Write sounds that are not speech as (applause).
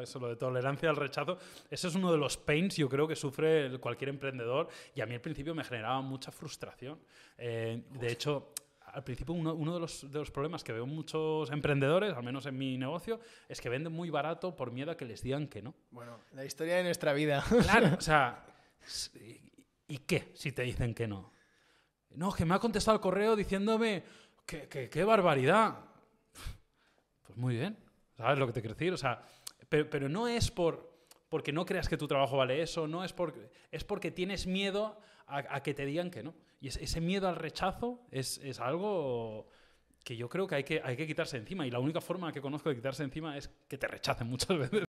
Eso, lo de tolerancia al rechazo, ese es uno de los pains, yo creo, que sufre cualquier emprendedor y a mí al principio me generaba mucha frustración. Eh, de hecho, al principio uno, de, los, de, los, problemas que veo muchos emprendedores, al menos en mi negocio, es que venden muy barato por miedo a que les digan que no. Bueno, la historia de nuestra vida. Claro, o sea, (laughs) ¿y qué si te dicen que no? No, que me ha contestado el correo diciéndome que qué barbaridad. Pues muy bien, ¿sabes lo que te quiero decir? O sea pero, no es por, porque no creas que tu trabajo vale eso, no es porque, es porque tienes miedo a, que te digan que no. Y ese miedo al rechazo es, algo que yo creo que hay, que hay que quitarse encima. Y la única forma que conozco de quitarse encima es que te rechacen muchas (laughs) veces.